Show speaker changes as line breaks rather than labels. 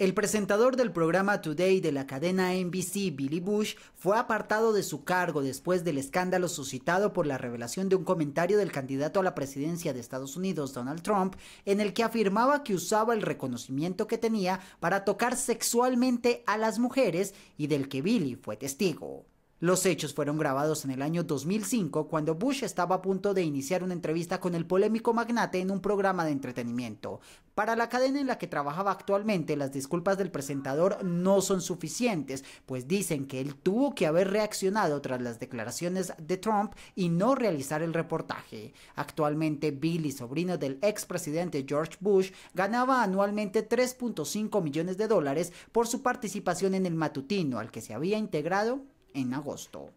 El presentador del
programa Today de la cadena NBC, Billy Bush, fue apartado de su cargo después del escándalo suscitado por la revelación de un comentario del candidato a la presidencia de Estados Unidos, Donald Trump, en el que afirmaba que usaba el reconocimiento que tenía para tocar sexualmente a las mujeres y del que Billy fue testigo. Los hechos fueron grabados en el año 2005 cuando Bush estaba a punto de iniciar una entrevista con el polémico magnate en un programa de entretenimiento. Para la cadena en la que trabajaba actualmente, las disculpas del presentador no son suficientes, pues dicen que él tuvo que haber reaccionado tras las declaraciones de Trump y no realizar el reportaje. Actualmente, Billy, sobrino del expresidente George Bush, ganaba anualmente 3.5 millones de dólares por su participación en el matutino al que se había integrado en agosto.